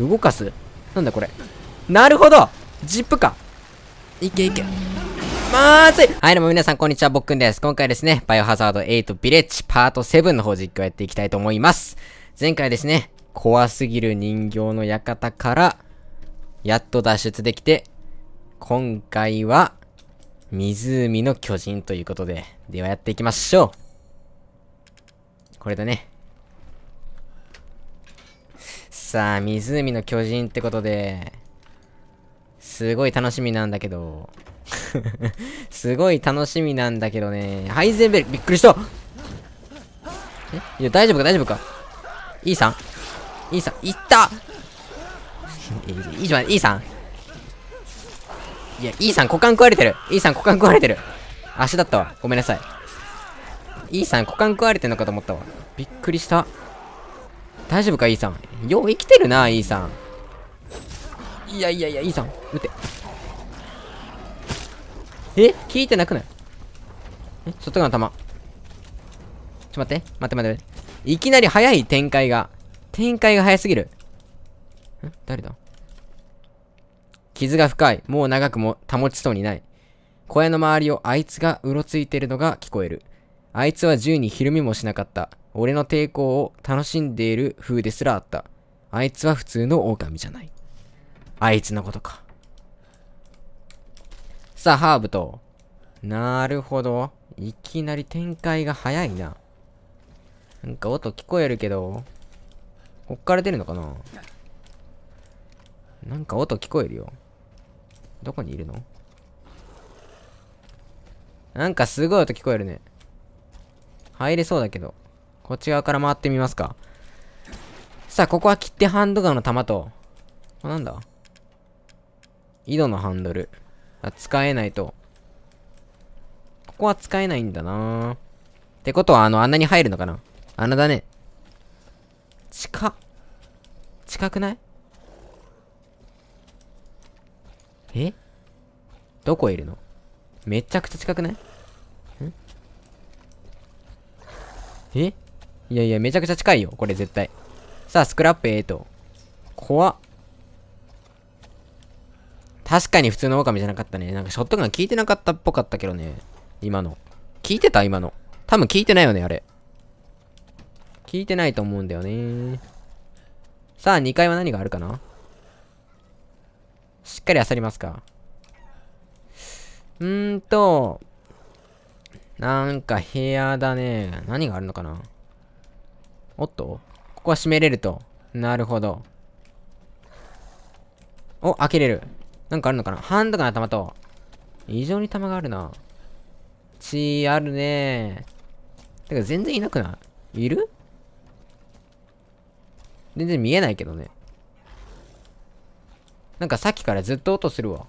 動かすなんだこれ。なるほどジップかいけいけ。まずいはいどうも皆さんこんにちは、ぼっくんです。今回ですね、バイオハザード8ビレッジパート7の方実況やっていきたいと思います。前回ですね、怖すぎる人形の館から、やっと脱出できて、今回は、湖の巨人ということで、ではやっていきましょうこれだね。さ、湖の巨人ってことで、すごい楽しみなんだけど。すごい楽しみなんだけどね。ハイゼンベル、びっくりしたえいや、大丈夫か、大丈夫か。いいさんいいさん、いった いいじゃん、いいさん。いや、いいさん股間食われてる。いいさん股間食われてる。足だったわ。ごめんなさい。いいさん股間食われてんのかと思ったわ。びっくりした。大丈夫か、イさん。よう生きてるな、いいさん。いやいやいや、いいさん。撃て。え聞いてなくないえショットガンの弾。ちょ、待って。待って待って。いきなり早い展開が。展開が早すぎる。ん誰だ傷が深い。もう長くも保ちそうにない。小屋の周りをあいつがうろついてるのが聞こえる。あいつは銃にひるみもしなかった。俺の抵抗を楽しんでいる風ですらあった。あいつは普通の狼じゃない。あいつのことか。さあ、ハーブと。なるほど。いきなり展開が早いな。なんか音聞こえるけど、こっから出るのかななんか音聞こえるよ。どこにいるのなんかすごい音聞こえるね。入れそうだけど。こっち側から回ってみますか。さあ、ここは切ってハンドガンの弾と、あ、なんだ井戸のハンドル。あ、使えないと。ここは使えないんだなってことは、あの、穴に入るのかな穴だね。近っ。近くないえどこいるのめちゃくちゃ近くないんえいやいや、めちゃくちゃ近いよ。これ絶対。さあ、スクラップええと。怖っ。確かに普通の狼じゃなかったね。なんかショットガン効いてなかったっぽかったけどね。今の。効いてた今の。多分効いてないよね、あれ。効いてないと思うんだよね。さあ、2階は何があるかなしっかり漁りますか。うーんと、なんか部屋だね。何があるのかなおっとここは閉めれると。なるほど。お、開けれる。なんかあるのかなンドかな、弾と。異常に弾があるな。血あるねてか全然いなくないいる全然見えないけどね。なんかさっきからずっと音するわ。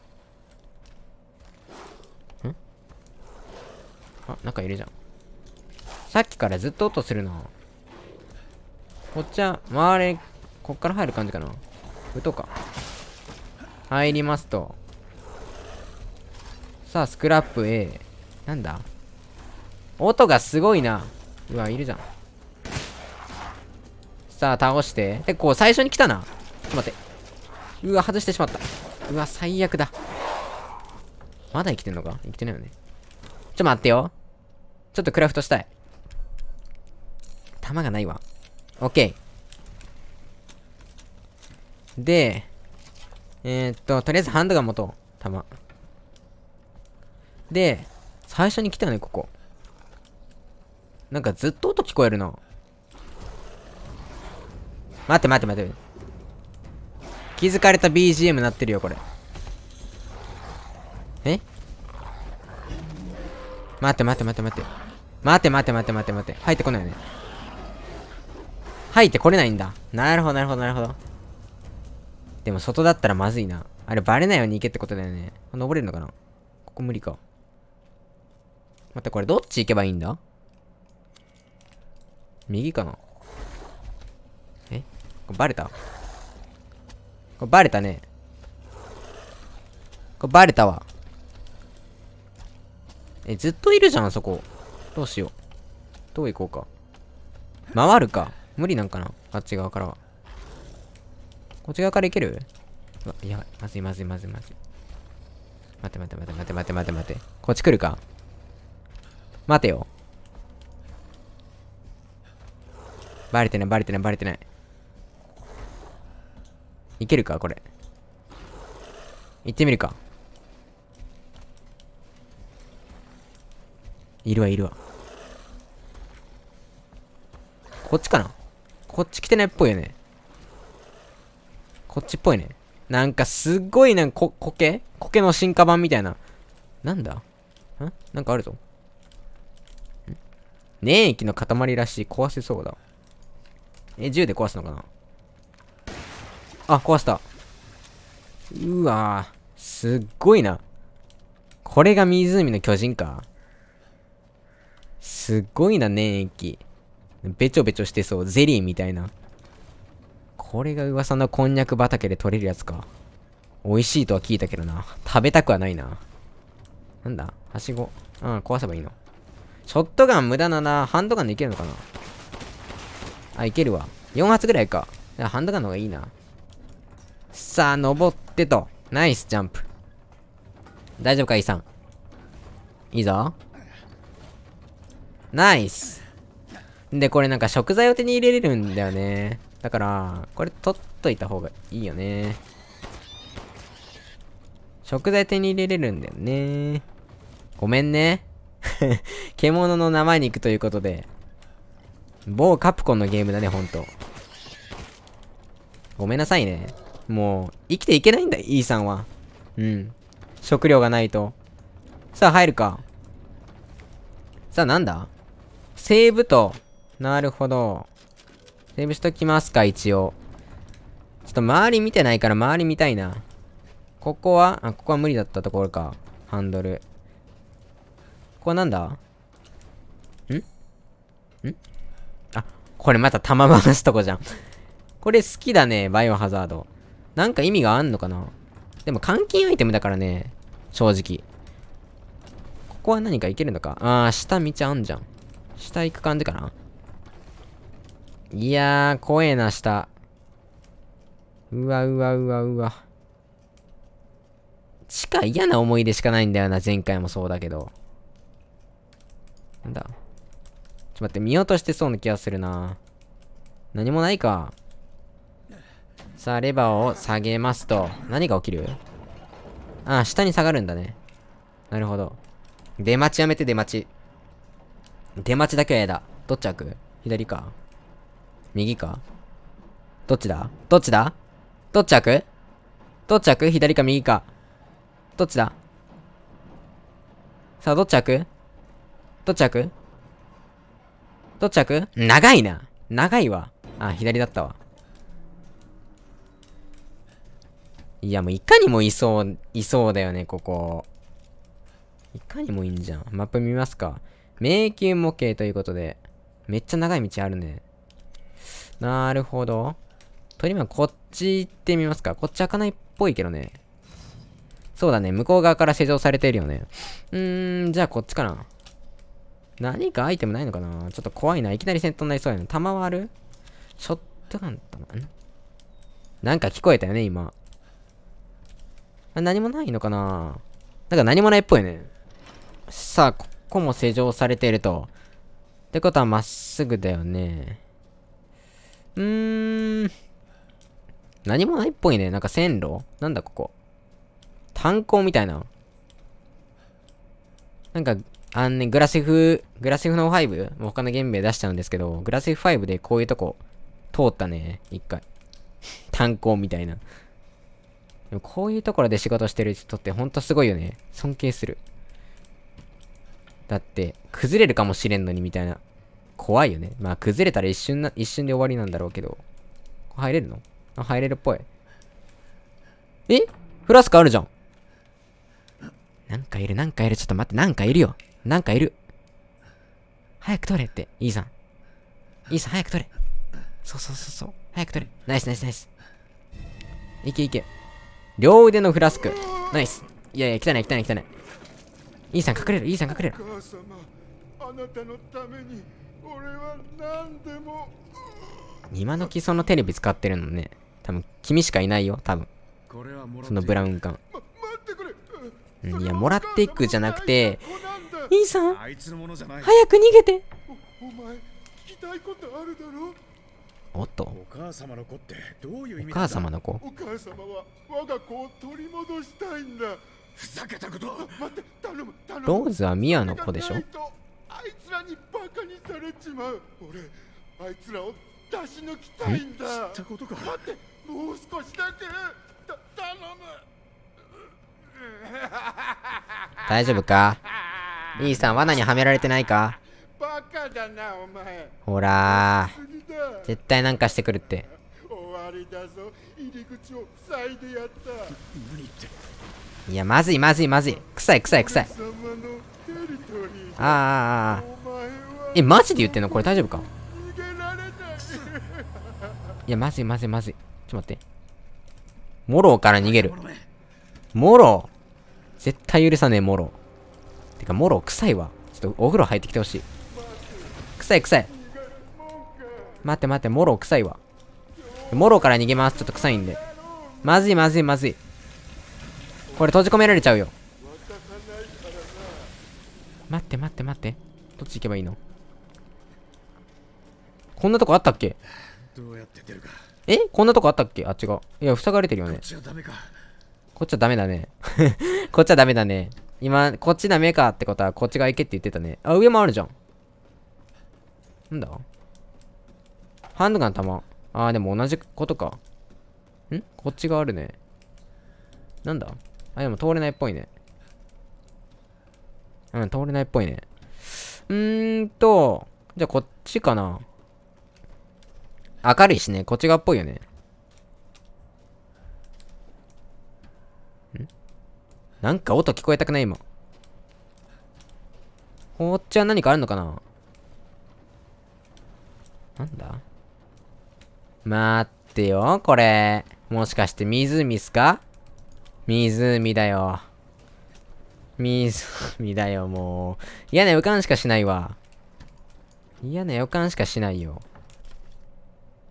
んあ、なんかいるじゃん。さっきからずっと音するな。こっちは、周り、こっから入る感じかな。打とうか。入りますと。さあ、スクラップ A。なんだ音がすごいな。うわ、いるじゃん。さあ、倒して。で、こう、最初に来たな。ちょっと待って。うわ、外してしまった。うわ、最悪だ。まだ生きてんのか生きてないよね。ちょ、っと待ってよ。ちょっとクラフトしたい。弾がないわ。OK。で、えー、っと、とりあえずハンドガン持とう。弾。で、最初に来たの、ね、ここ。なんかずっと音聞こえるな。待って待って待って。気づかれた BGM なってるよ、これ。え待って待って待って待って。待って待って待って待って待って。入ってこないよね。入ってこれないんだ。なるほど、なるほど、なるほど。でも外だったらまずいな。あれ、バレないように行けってことだよね。登れるのかなここ無理か。待って、これどっち行けばいいんだ右かなえこれバレたこれバレたね。これバレたわ。え、ずっといるじゃん、そこ。どうしよう。どう行こうか。回るか。無理なんかなあっち側からは。こっち側からいけるいわ、やい。まずいまずいまずいまずい。待て待て待て待て待て待て待て。こっち来るか待てよ。バレてないバレてないバレてない。いけるかこれ。行ってみるか。いるわいるわ。こっちかなこっち来てないっぽいよね。こっちっぽいね。なんかすっごいなんかこ、苔苔の進化版みたいな。なんだんなんかあるぞ。粘液の塊らしい。壊せそうだ。え、銃で壊すのかなあ、壊した。うわぁ。すっごいな。これが湖の巨人か。すっごいな、粘液。べちょべちょしてそう。ゼリーみたいな。これが噂のこんにゃく畑で取れるやつか。美味しいとは聞いたけどな。食べたくはないな。なんだはしご。うん、壊せばいいの。ショットガン無駄だな。ハンドガンでいけるのかなあ、いけるわ。4発ぐらいか。ハンドガンの方がいいな。さあ、登ってと。ナイスジャンプ。大丈夫か、イさん。いいぞ。ナイス。で、これなんか食材を手に入れれるんだよね。だから、これ取っといた方がいいよね。食材手に入れれるんだよね。ごめんね。獣の生肉ということで。某カプコンのゲームだね、ほんと。ごめんなさいね。もう、生きていけないんだ、E さんは。うん。食料がないと。さあ、入るか。さあ、なんだセーブと、なるほど。セーブしときますか、一応。ちょっと周り見てないから周り見たいな。ここは、あ、ここは無理だったところか。ハンドル。ここなんだんんあ、これまた玉回すとこじゃんこれ好きだね、バイオハザード。なんか意味があんのかなでも換金アイテムだからね、正直。ここは何か行けるのかあー、下道あんじゃん。下行く感じかないやー、怖えな、下。うわうわうわうわ。地下嫌な思い出しかないんだよな、前回もそうだけど。なんだ。ちょっと待って、見落としてそうな気がするな。何もないか。さあ、レバーを下げますと。何が起きるああ、下に下がるんだね。なるほど。出待ちやめて、出待ち。出待ちだけは嫌だ。どっち開く左か。右かどっちだどっちだどっち開くどっち開く左か右か。どっちださあ、どっち開くどっち開くどっち開く長いな長いわ。あ、左だったわ。いや、もういかにもいそう、いそうだよね、ここ。いかにもいいんじゃん。マップ見ますか。迷宮模型ということで、めっちゃ長い道あるね。なるほど。とりずこっち行ってみますか。こっち開かないっぽいけどね。そうだね。向こう側から施錠されているよね。うーん、じゃあこっちかな。何かアイテムないのかなちょっと怖いな。いきなり戦闘になりそうやな。弾はあるショットガンだな。んなんか聞こえたよね、今。何もないのかななんか何もないっぽいね。さあ、ここも施錠されていると。ってことはまっすぐだよね。うーん。何もないっぽいね。なんか線路なんだここ。炭鉱みたいな。なんか、あのね、グラシフ、グラシフの5、他のゲーム名出しちゃうんですけど、グラシフ5でこういうとこ通ったね。一回。炭鉱みたいな。でもこういうところで仕事してる人ってほんとすごいよね。尊敬する。だって、崩れるかもしれんのにみたいな。怖いよね。まあ、崩れたら一瞬な、一瞬で終わりなんだろうけど。入れるの入れるっぽい。えフラスクあるじゃん。なんかいる、なんかいる。ちょっと待って、なんかいるよ。なんかいる。早く取れって、イーさん。イーさん、早く取れ。そうそうそうそう。早く取れ。ナイスナイスナイス。いけいけ。両腕のフラスク。ナイス。いやいや、汚い汚い汚い。イーさん隠れる、イーさん隠れる。お母様、あなたのために。俺は何でも今の時そのテレビ使ってるのね多分君しかいないよ多分そのブラウン管、ま、いやもらっていくじゃなくて兄さん早く逃げておお前聞きたいことあるだろおっとお母様の子ってどういう意味お母様の子お母様は我が子を取り戻したいんだふざけたこと待って頼むローズはミアの子でしょあいつらにバカにされちまう俺あいつらを出し抜きたいんだ知ったことか待ってもう少しだけた頼む大丈夫か兄さん罠にはめられてないかバカだなお前ほら絶対なんかしてくるって終わりだぞ入り口を塞いでやったいやまずいまずいまずい臭い臭い臭いああああえマジで言ってんのこれ大丈夫かいやまずいまずいまずいちょっと待ってモローから逃げるモロー絶対許さねえモローてかモロー臭いわちょっとお風呂入ってきてほしい臭い臭い待って待ってモロー臭いわモローから逃げますちょっと臭いんでまずいまずいまずいこれ閉じ込められちゃうよ待って待って待って。どっち行けばいいのこんなとこあったっけどうやって出るか。えこんなとこあったっけあ、違う。いや、塞がれてるよね。こっちはダメか。こっちはダメだね。こっちはダメだね。今、こっちダメかってことは、こっちが行けって言ってたね。あ、上もあるじゃん。なんだハンドガン弾。あー、でも同じことか。んこっちがあるね。なんだあ、でも通れないっぽいね。うん、通れないっぽいね。うーんと、じゃあこっちかな。明るいしね、こっち側っぽいよね。んなんか音聞こえたくない今。こっちは何かあるのかななんだ待ってよ、これ。もしかして湖っすか湖だよ。水 だよ、もう。嫌な予感しかしないわ。嫌な予感しかしないよ。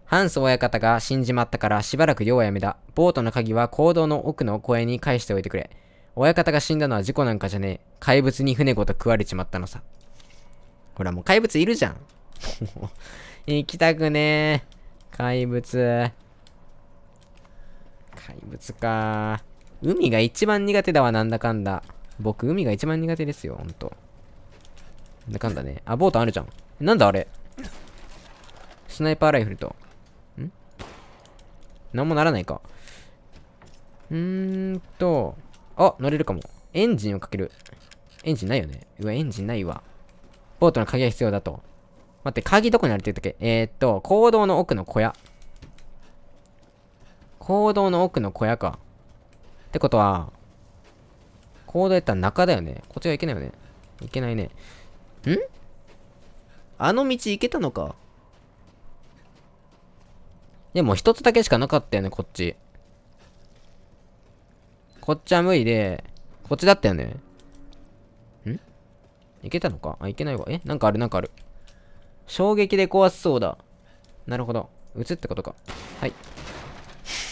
ハンス親方が死んじまったからしばらく用はやめだ。ボートの鍵は坑道の奥の公園に返しておいてくれ。親方が死んだのは事故なんかじゃねえ。怪物に船ごと食われちまったのさ。ほら、もう怪物いるじゃん。行きたくねえ。怪物。怪物か海が一番苦手だわ、なんだかんだ。僕、海が一番苦手ですよ、ほんと。なんだかんだね。あ、ボートあるじゃん。なんだあれスナイパーライフルと。んなんもならないか。うーんと。あ、乗れるかも。エンジンをかける。エンジンないよね。うわ、エンジンないわ。ボートの鍵が必要だと。待って、鍵どこにあるって言ったっけえー、っと、行動の奥の小屋。行動の奥の小屋か。ってことは、広大ったら中だよね。こっちは行けないよね。行けないね。んあの道行けたのか。でも一つだけしかなかったよね、こっち。こっちは無理で、こっちだったよね。ん行けたのかあ、いけないわ。えなんかある、なんかある。衝撃で壊しそうだ。なるほど。撃つってことか。はい。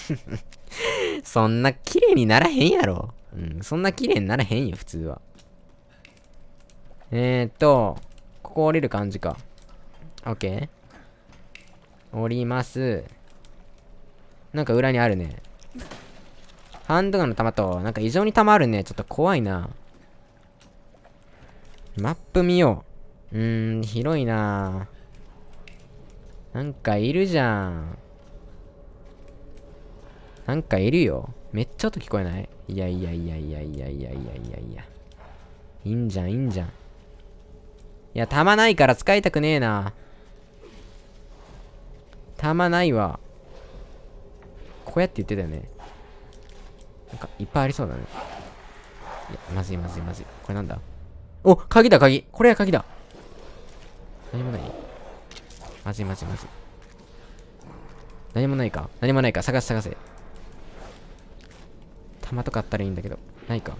そんな綺麗にならへんやろ。うん、そんな綺麗にならへんよ、普通は。えー、っと、ここ降りる感じか。オッケー。降ります。なんか裏にあるね。ハンドガンの弾と、なんか異常に弾あるね。ちょっと怖いな。マップ見よう。うーん、広いななんかいるじゃん。なんかいるよ。めっちゃ音聞こえないいやいやいやいやいやいやいやいやいや。いいんじゃん、いいんじゃん。いや、弾ないから使いたくねえな。弾ないわ。こうやって言ってたよね。なんか、いっぱいありそうだね。いや、まずいまずいまずい。これなんだお鍵だ、鍵これは鍵だ何もないまずいまずいまずい。何もないか何もないか探せ探せ。釜とかあったらいいんだけど。ないか。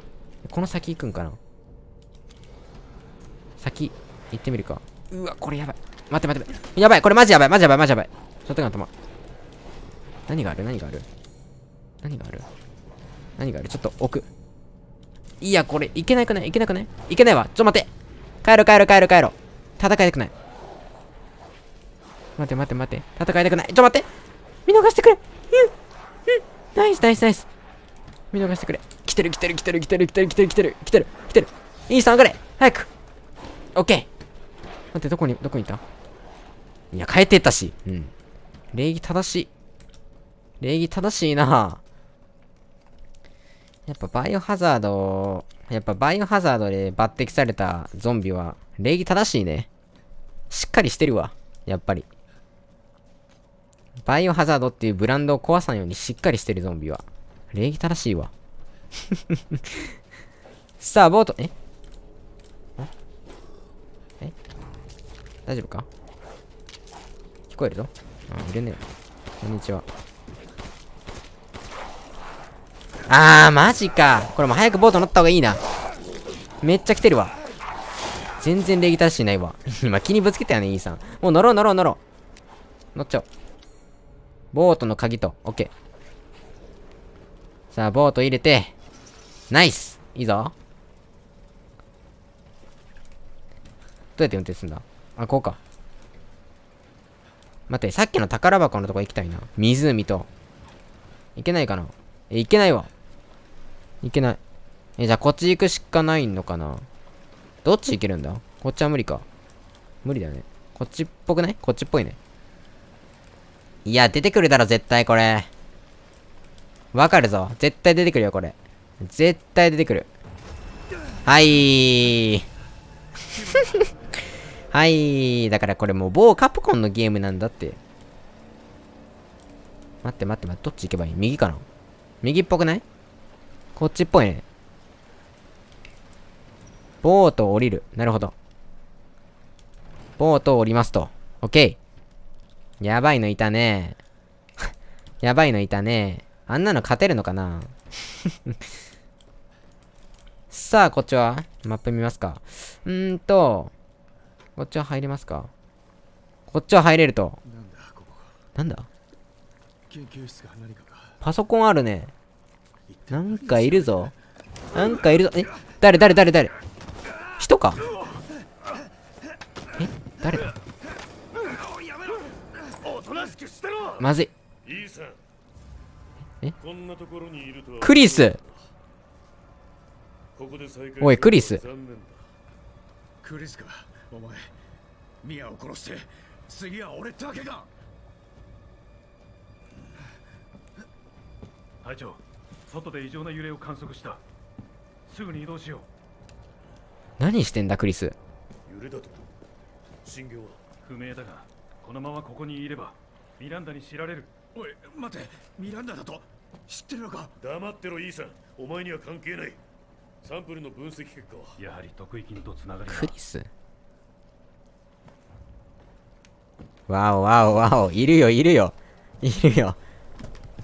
この先行くんかな先、行ってみるか。うわ、これやばい。待って待って待って。やばい、これマジやばい、マジやばい、マジやばい。ショットガン弾。何がある何がある何がある何があるちょっと置く。いや、これ、いけないくないいけなくないいけないわ。ちょ、待って。帰ろ、帰ろ、帰ろ、帰ろ。戦いたくない。待って、待って、待って。戦いたくない。ちょ、待って。見逃してくれ。うん。うん。ナイス、ナイス、ナイス。見逃してくれ。来てる来てる来てる来てる来てる来てる来てる来てる来てる。イーさ上がれ早くオッケー待って、どこに、どこにいたいや、帰ってったし。うん。礼儀正しい。礼儀正しいなやっぱバイオハザード、やっぱバイオハザードで抜擢されたゾンビは礼儀正しいね。しっかりしてるわ。やっぱり。バイオハザードっていうブランドを壊さんようにしっかりしてるゾンビは。礼儀正しいわ。さあ、ボート、ええ大丈夫か聞こえるぞ。あ、いるね。こんにちは。あー、マジか。これも早くボート乗った方がいいな。めっちゃ来てるわ。全然礼儀正しいないわ。今気にぶつけたよね、イーさん。もう乗ろう乗ろう乗ろう。乗っちゃおう。ボートの鍵と、オッケー。さあ、ボート入れて、ナイスいいぞ。どうやって運転すんだあ、こうか。待って、さっきの宝箱のとこ行きたいな。湖と。行けないかなえ、行けないわ。行けない。え、じゃあこっち行くしかないのかなどっち行けるんだこっちは無理か。無理だよね。こっちっぽくないこっちっぽいね。いや、出てくるだろ、絶対これ。わかるぞ。絶対出てくるよ、これ。絶対出てくる。はい はい。だからこれもう某カプコンのゲームなんだって。待って待って待って、どっち行けばいい右かな右っぽくないこっちっぽいね。ボート降りる。なるほど。ボート降りますと。オッケー。やばいのいたね。やばいのいたね。あんなの勝てるのかな さあ、こっちはマップ見ますか。うーんと、こっちは入れますか。こっちは入れると。なんだパソコンあるね。なんかいるぞ。なんかいるぞ。え誰誰誰誰人かえ誰だまずい。えクリスおいクリスクリスかお前ミアを殺して次は俺だけが。隊長外で異常な揺れを観測したすぐに移動しよう何してんだクリス揺れだと信号は不明だがこのままここにいればミランダに知られるおい待てミランダだと知ってるのか黙ってろイーサンお前には関係ないサンプルの分析結果はやはり得意金とつながりクリスわおわおわおいるよいるよいるよ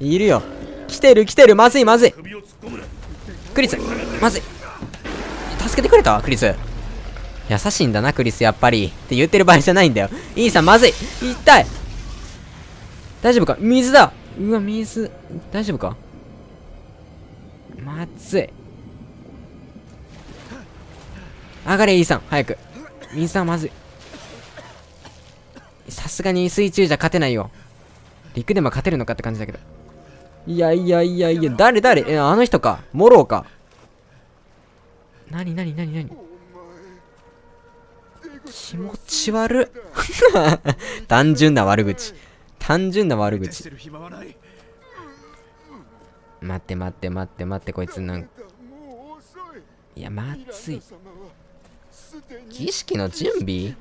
いるよ来てる来てるまずいまずいクリスまずい助けてくれたクリス優しいんだなクリスやっぱりって言ってる場合じゃないんだよイーサンまずい痛い大丈夫か水だうわ、水、大丈夫かまずい。上がれ、イーサン早く。水さん、まずい。さすがに水中じゃ勝てないよ。陸でも勝てるのかって感じだけど。いやいやいやいや、誰誰え、あの人か。モローか。なになになになに気持ち悪 単純な悪口。単純な悪口待って待って待って待ってこいつなんいやまずい儀式の準備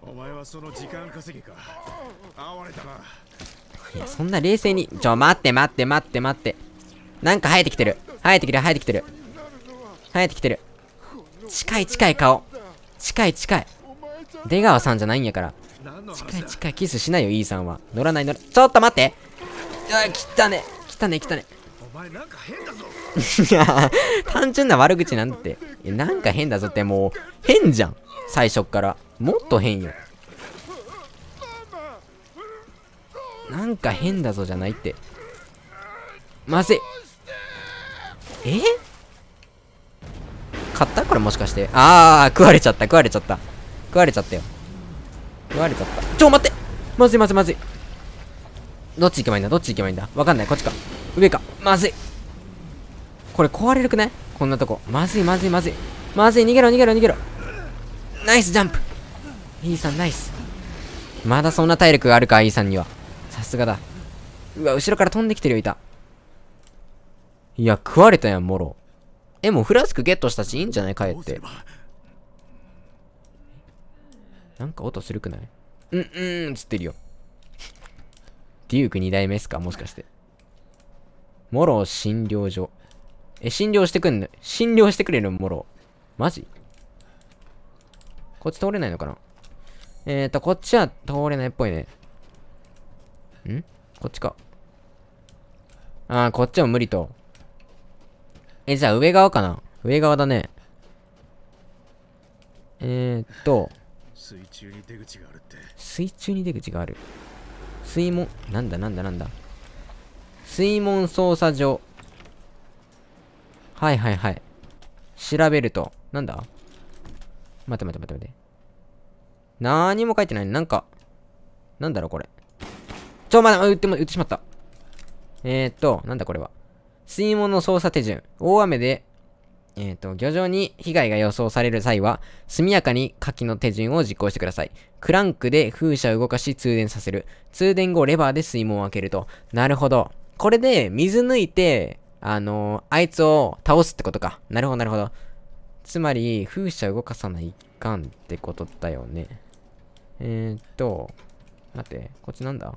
お前はその時間稼ぎか哀れたないやそんな冷静にちょ待って待って待って待ってなんか生えてきてる生えてきてる生えてきてる生えてきてる近い近い顔近い近い出川さんじゃないんやから近い近いキスしないよ E さんは乗らない乗らちょっと待ってあきたねきたねきたねお前なんか変だぞ単純な悪口なんていなんか変だぞってもう変じゃん最初っからもっと変よなんか変だぞじゃないってまずいえ買ったこれもしかしてああ食われちゃった食われちゃった食われちゃったよ食われちゃったちょ待ってまずいまずいまずいどっち行けばいいんだどっち行けばいいんだわかんないこっちか上かまずいこれ壊れるくないこんなとこまずいまずいまずいまずい逃げろ逃げろ逃げろナイスジャンプイーさんナイスまだそんな体力があるかイーさんにはさすがだうわ後ろから飛んできてるよいたいや食われたやんもろえもうフラスクゲットしたしいいんじゃない帰ってなんか音するくないうんうんつってるよ。デューク2代目っすかもしかして。モロ診療所。え、診療してくんの診療してくれるモロマジこっち通れないのかなえーと、こっちは通れないっぽいね。んこっちか。あー、こっちも無理と。え、じゃあ上側かな上側だね。えーっと。水中に出口があるって水中に出口がある水門なんだなんだなんだ水門捜査所はいはいはい調べるとなんだ待て待て待て待て何も書いてないなんかなんだろうこれちょまだ待って売ってしまったえー、っとなんだこれは水門の操作手順大雨でえっ、ー、と、漁場に被害が予想される際は、速やかに火器の手順を実行してください。クランクで風車を動かし通電させる。通電後レバーで水門を開けると。なるほど。これで水抜いて、あのー、あいつを倒すってことか。なるほど、なるほど。つまり、風車動かさないかんってことだよね。えー、っと、待って、こっちなんだ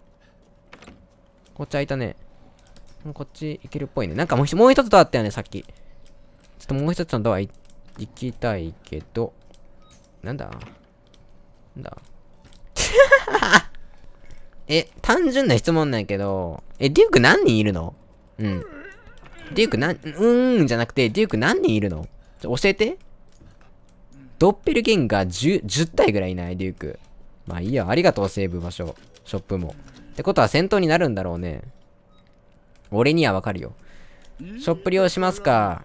こっち開いたね。こっち行けるっぽいね。なんかもうもう一つとあったよね、さっき。ちょっともう一つのドア行きたいけど、なんだなんだ え、単純な質問なんやけど、え、デューク何人いるのうん。デュークなん、うーんじゃなくて、デューク何人いるの教えて。ドッペルゲンガー 10, 10体ぐらいいないデューク。まあいいや、ありがとう、セーブ場所。ショップも。ってことは戦闘になるんだろうね。俺にはわかるよ。ショップ利用しますか。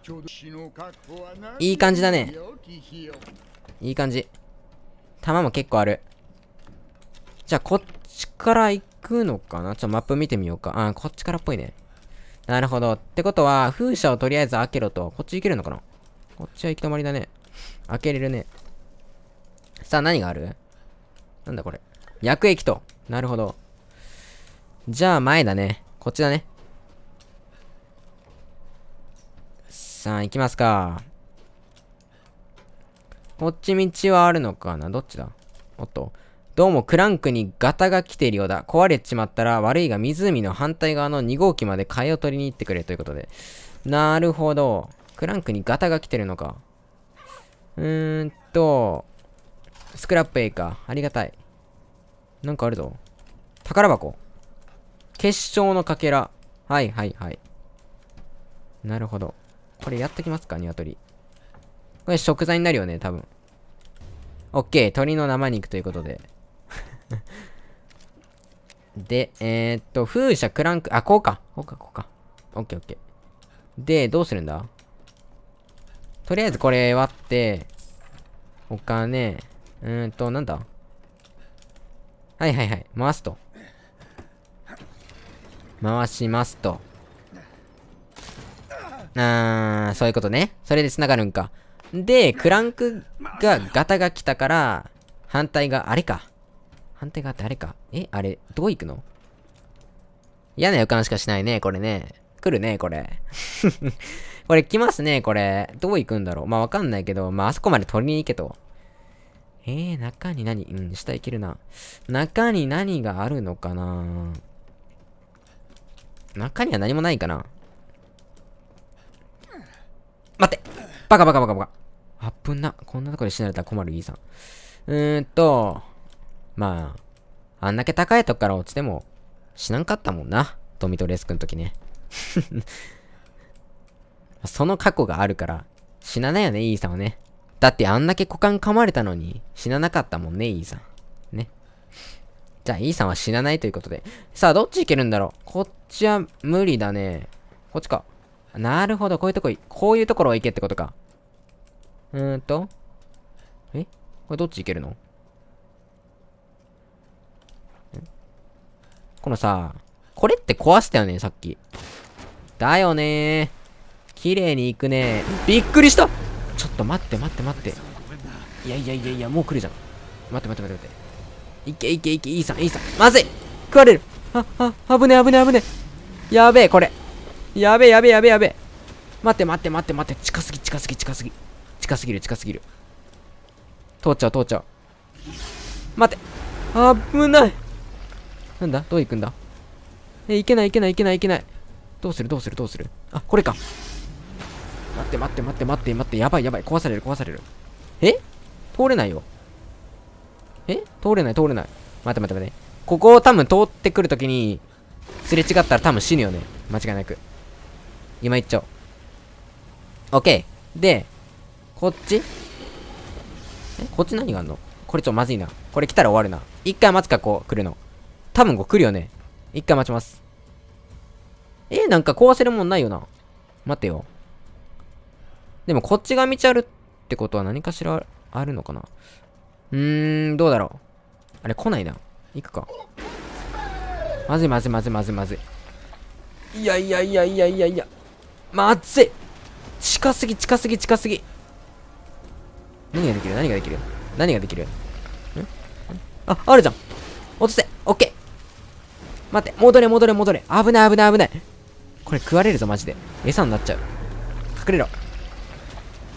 いい感じだね。いい感じ。弾も結構ある。じゃあ、こっちから行くのかなちょ、マップ見てみようか。あ、こっちからっぽいね。なるほど。ってことは、風車をとりあえず開けろと。こっち行けるのかなこっちは行き止まりだね。開けれるね。さあ、何があるなんだこれ。薬液と。なるほど。じゃあ、前だね。こっちだね。さん、行きますか。こっち道はあるのかなどっちだおっと。どうもクランクにガタが来ているようだ。壊れちまったら悪いが湖の反対側の2号機まで替えを取りに行ってくれということで。なるほど。クランクにガタが来てるのか。うーんと、スクラップ A か。ありがたい。なんかあるぞ。宝箱。結晶のかけら。はいはいはい。なるほど。これやっときますか、鶏。これ食材になるよね、多分。OK、鶏の生肉ということで。で、えー、っと、風車、クランク、あ、こうか。こうか、こうか。OK、OK。で、どうするんだとりあえずこれ割って、お金、うーんと、なんだはいはいはい。回すと。回しますと。あー、そういうことね。それで繋がるんか。で、クランクが、ガタが来たから、反対が、あれか。反対があってあれか。えあれ、どう行くの嫌な予感しかしないね、これね。来るね、これ。これ来ますね、これ。どう行くんだろう。まあ、わかんないけど、まあ、あそこまで取りに行けと。えー、中に何うん、下行けるな。中に何があるのかな中には何もないかな待ってバカバカバカバカ。あっな。こんなとこで死なれたら困る、イーさん。うーんと、まあ、あんだけ高いとこから落ちても、死なんかったもんな。トミトレス君の時ね。その過去があるから、死なないよね、イーさんはね。だってあんだけ股間噛まれたのに、死ななかったもんね、イーさん。ね。じゃあ、イーさんは死なないということで。さあ、どっち行けるんだろうこっちは無理だね。こっちか。なるほど、こういうとこ、こういうところ行けってことか。うーんと。えこれどっち行けるのこのさ、これって壊したよね、さっき。だよねー。綺麗に行くねびっくりしたちょっと待って待って待って。いやいやいやいや、もう来るじゃん。待って待って待って待って。いけいけいけ、いいさん、いいさん。まずい食われるあ、あ、危ね危ね危ね。やべえ、これ。やべえやべえやべえやべえ。待って待って待って待って。近すぎ近すぎ近すぎ。近すぎる近すぎる。通っちゃう通っちゃう。待って。あぶない。なんだどう行くんだえ、行けない行けない行けない行けない。どうするどうするどうするあ、これか。待って待って待って待って待って。やばいやばい。壊される壊される。え通れないよ。え通れない通れない。待って待って待って。ここを多分通ってくるときに、すれ違ったら多分死ぬよね。間違いなく。今行っちゃおう。OK。で、こっちえこっち何があんのこれちょ、まずいな。これ来たら終わるな。一回待つか、こう、来るの。多分こう来るよね。一回待ちます。えー、なんか壊せるもんないよな。待てよ。でもこっちが道あるってことは何かしらあるのかなうーん、どうだろう。あれ来ないな。行くか。まずいまずいまずいまずいまずい。いやいやいやいやいやいや。まずい近すぎ近すぎ近すぎ何ができる何ができる何ができるんああるじゃん落とせオッケー待って戻れ戻れ戻れ危ない危ない危ないこれ食われるぞマジで餌になっちゃう隠れろ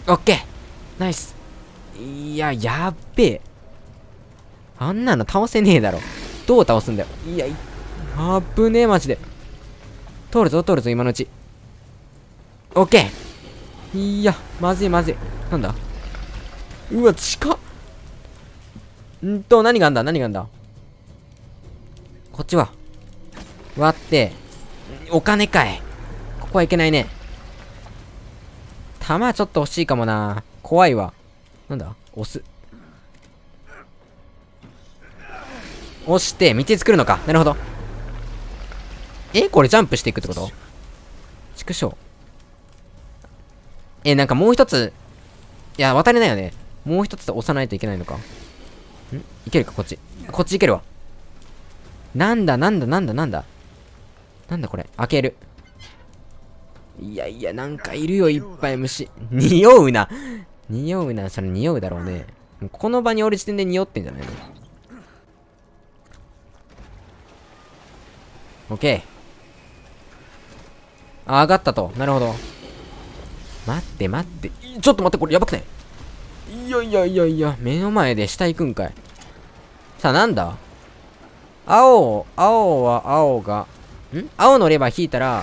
オッケーナイスいややっべえあんなの倒せねえだろどう倒すんだよいやあぶねえマジで通るぞ通るぞ今のうちオッケーいやまずいまずいなんだうわ近っんと何があんだ何があんだこっちは割ってお金かいここはいけないね弾ちょっと欲しいかもな怖いわなんだ押す押して道作るのかなるほどえこれジャンプしていくってこと畜生えー、なんかもう一つ。いや、渡れないよね。もう一つ押さないといけないのか。んいけるか、こっち。こっちいけるわ。なんだ、なんだ、なんだ、なんだ。なんだこれ。開ける。いやいや、なんかいるよ、いっぱい虫。匂うな。匂うな。それ匂うだろうね。この場におる時点で匂ってんじゃないのオッケー。あ、上がったと。なるほど。待って待って。ちょっと待って、これやばくないいやいやいやいや、目の前で下行くんかい。さあ、なんだ青、青は青が、ん青のレバー引いたら、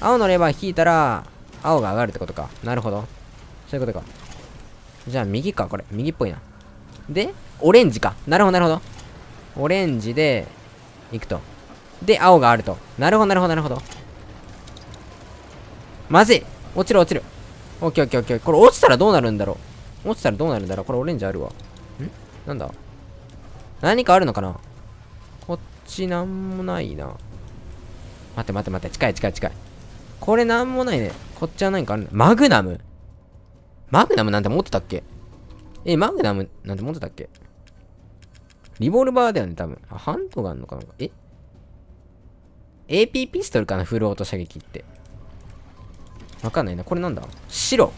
青のレバー引いたら、青が上がるってことか。なるほど。そういうことか。じゃあ、右か、これ。右っぽいな。で、オレンジか。なるほど、なるほど。オレンジで、行くと。で、青があると。なるほど、なるほど、なるほど。まずい落ちる落ちる。オッケーオッケーオッケー。これ落ちたらどうなるんだろう落ちたらどうなるんだろうこれオレンジあるわ。んなんだ何かあるのかなこっちなんもないな。待って待って待って。近い近い近い。これなんもないね。こっちは何かあるのマグナムマグナムなんて持ってたっけえ、マグナムなんて持ってたっけリボルバーだよね、多分。あ、ハントあるのかなえ ?AP ピストルかなフルオート射撃って。わかんないな。これなんだ白。ん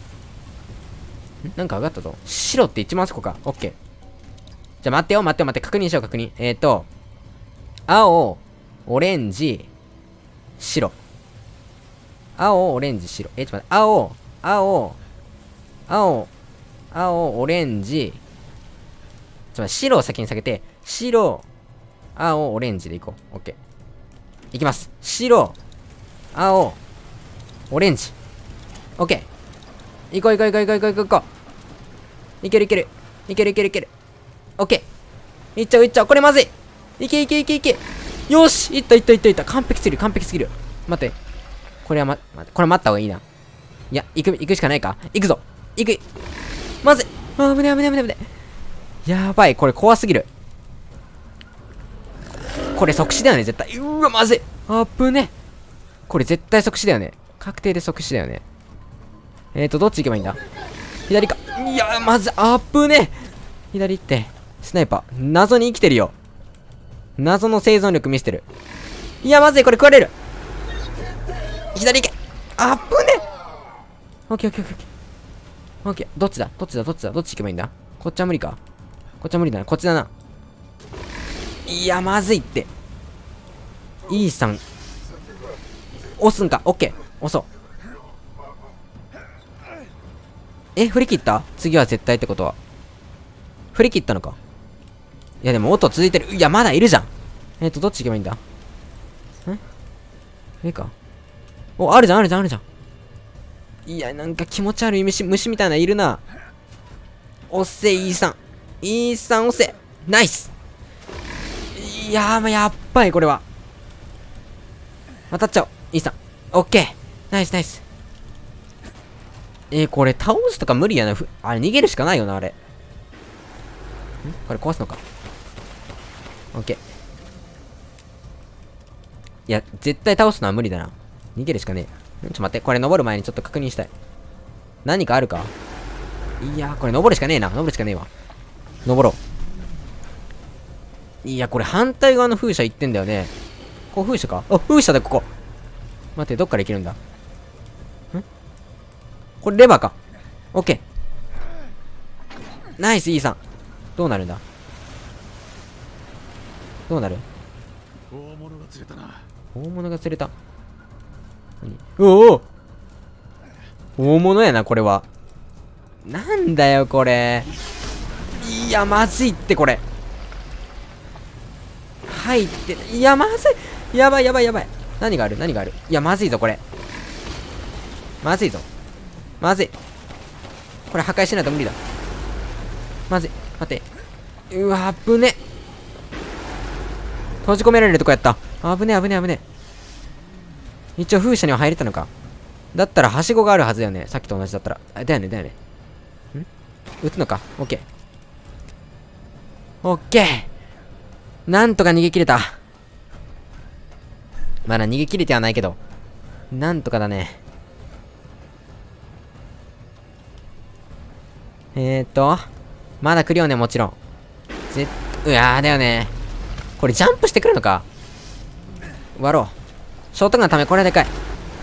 なんか上がったぞ。白って一番そこか。オッケー。じゃあ待ってよ、待ってよ、待って。確認しよう、確認。えっ、ー、と、青、オレンジ、白。青、オレンジ、白。えー、ちょっと待って。青、青、青、青、オレンジ、ちょっと待って、白を先に下げて、白、青、オレンジでいこう。オッケー。いきます。白、青、オレンジ。オッケー行こう行こう行こう行こう行こう行こうける行ける行ける行ける行けるオッケー行っちゃう行っちゃうこれまずい行け行け行け行けよし行った行った行った行った完璧すぎる完璧すぎる待ってこれはま、これ待った方がいいないや行く行くしかないか行くぞ行くまずいあ危ね危ね危ね危やばいこれ怖すぎるこれ即死だよね絶対うわまずいあぶねこれ絶対即死だよね確定で即死だよねえっ、ー、と、どっち行けばいいんだ左か。いや、まず、あっぶね左って、スナイパー。謎に生きてるよ。謎の生存力見せてる。いや、まずい、これ食われる。左行け。あっぶねオッケーオッケーオッケー。オッケー。どっちだどっちだどっちだどっち行けばいいんだこっちは無理か。こっちは無理だな。こっちだな。いや、まずいって。E さん。押すんか。オッケー。押そう。え、振り切った次は絶対ってことは。振り切ったのか。いや、でも音続いてる。いや、まだいるじゃん。えっ、ー、と、どっち行けばいいんだんいいか。お、あるじゃん、あるじゃん、あるじゃん。いや、なんか気持ち悪い虫、虫みたいないるな。おっせ、イーさん。イーさんおせ。ナイスいやー、まあ、やっばい、これは。当たっちゃおう。イーさん。オッケー。ナイス、ナイス。えー、これ倒すとか無理やな。あれ、逃げるしかないよな、あれ。んこれ壊すのか。オッケー。いや、絶対倒すのは無理だな。逃げるしかねえ。ちょっと待って、これ登る前にちょっと確認したい。何かあるかいやこれ登るしかねえな。登るしかねえわ。登ろう。いや、これ反対側の風車行ってんだよね。ここ風車かあ、風車だ、ここ。待って、どっから行けるんだこれレバーか。オッケー。ナイス、E さん。どうなるんだどうなる大物が釣れたな。大物が釣れた。何おお大物やな、これは。なんだよ、これ。いや、まずいって、これ。入って、いや、まずい。やばい、やばい、やばい。何がある何があるいや、まずいぞ、これ。まずいぞ。まずい。これ破壊しないと無理だ。まずい。待って。うわ、危ね。閉じ込められるとこやった。危ね、危ね、危ね。一応風車には入れたのか。だったら、はしごがあるはずだよね。さっきと同じだったら。あだよね、だよね。ん撃つのか。オッケー。オッケーなんとか逃げ切れた。まだ逃げ切れてはないけど。なんとかだね。えーっと、まだ来るよね、もちろん。ぜうわーだよね。これジャンプしてくるのか。割ろう。ショートガンため、これはでかい。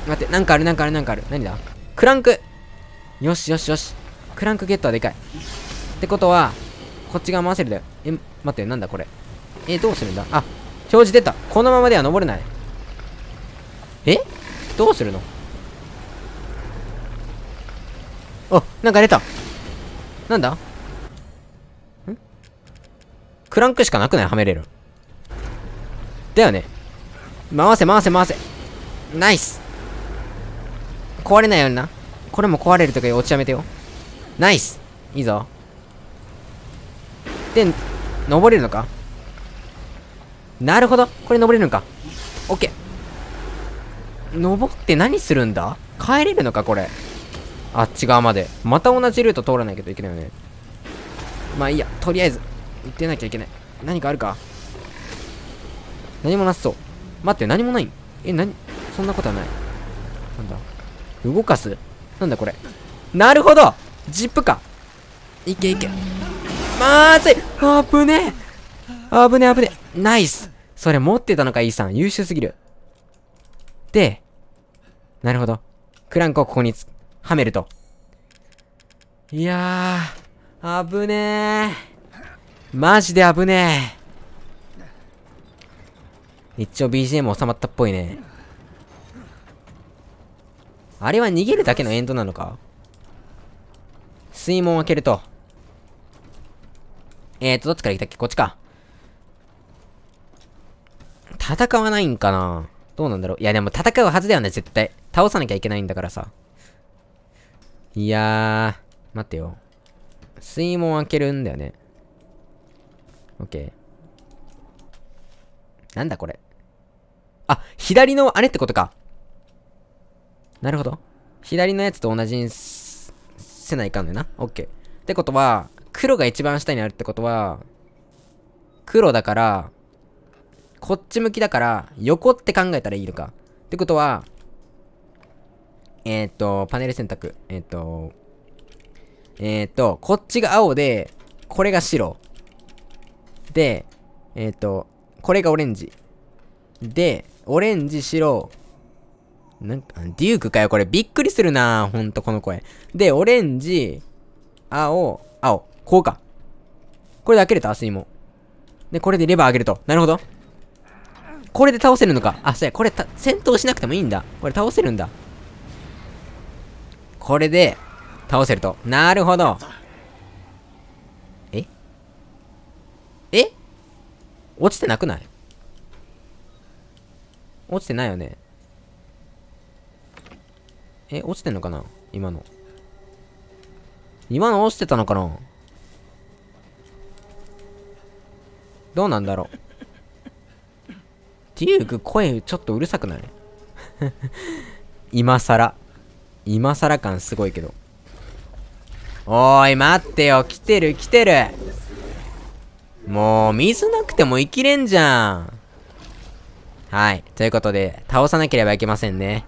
待って、なんかある、なんかある、なんかある。何だクランク。よしよしよし。クランクゲットはでかい。ってことは、こっち側回せるだよ。え、待って、なんだこれ。え、どうするんだあ、表示出た。このままでは登れない。えどうするのあ、なんか出た。なんだんクランクしかなくないはめれる。だよね。回せ回せ回せ。ナイス壊れないようにな。これも壊れるとか落ちやめてよ。ナイスいいぞ。で、登れるのかなるほど。これ登れるのか。オッケー。登って何するんだ帰れるのかこれ。あっち側まで。また同じルート通らないけどいけないよね。まあいいや、とりあえず、行ってなきゃいけない。何かあるか何もなさそう。待って、何もないえ、なに、そんなことはない。なんだ動かすなんだこれ。なるほどジップかいけいけ。まずいあぶねあぶねあぶねナイスそれ持ってたのか、いいさん。優秀すぎる。で、なるほど。クランクをここにつ、はめると。いやー、危ねえ。マジで危ねえ。一応 BGM 収まったっぽいね。あれは逃げるだけのエンドなのか水門を開けると。えーと、どっちから来たっけこっちか。戦わないんかなどうなんだろういやでも戦うはずだよね、絶対。倒さなきゃいけないんだからさ。いやー、待ってよ。水門開けるんだよね。オッケー。なんだこれ。あ、左のあれってことか。なるほど。左のやつと同じにせないかんのよな。オッケー。ってことは、黒が一番下にあるってことは、黒だから、こっち向きだから、横って考えたらいいのか。ってことは、えー、っと、パネル選択。えー、っと、えー、っと、こっちが青で、これが白。で、えっと、これがオレンジ。で、オレンジ、白、なんか、デュークかよ、これ。びっくりするなほんと、この声。で、オレンジ、青、青。こうか。これで開けると、明日にも。で、これでレバー上げると。なるほど。これで倒せるのか。あ、そうや、これ、戦闘しなくてもいいんだ。これ倒せるんだ。これで、倒せると。なるほど。ええ落ちてなくない落ちてないよね。え、落ちてんのかな今の。今の落ちてたのかなどうなんだろう。デューク声ちょっとうるさくない 今更。今更感すごいけど。おーい、待ってよ。来てる、来てる。もう、水なくても生きれんじゃん。はい。ということで、倒さなければいけませんね。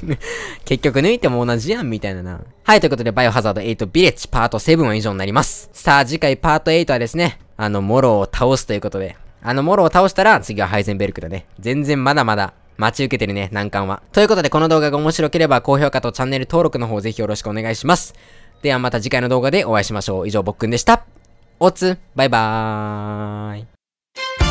結局抜いても同じやん、みたいなな。はい、ということで、バイオハザード8ビレッジパート7は以上になります。さあ、次回パート8はですね、あの、モロを倒すということで、あの、モロを倒したら、次はハイゼンベルクだね。全然まだまだ待ち受けてるね、難関は。ということで、この動画が面白ければ、高評価とチャンネル登録の方ぜひよろしくお願いします。ではまた次回の動画でお会いしましょう。以上、ぼっくんでした。おつ、バイバーイ。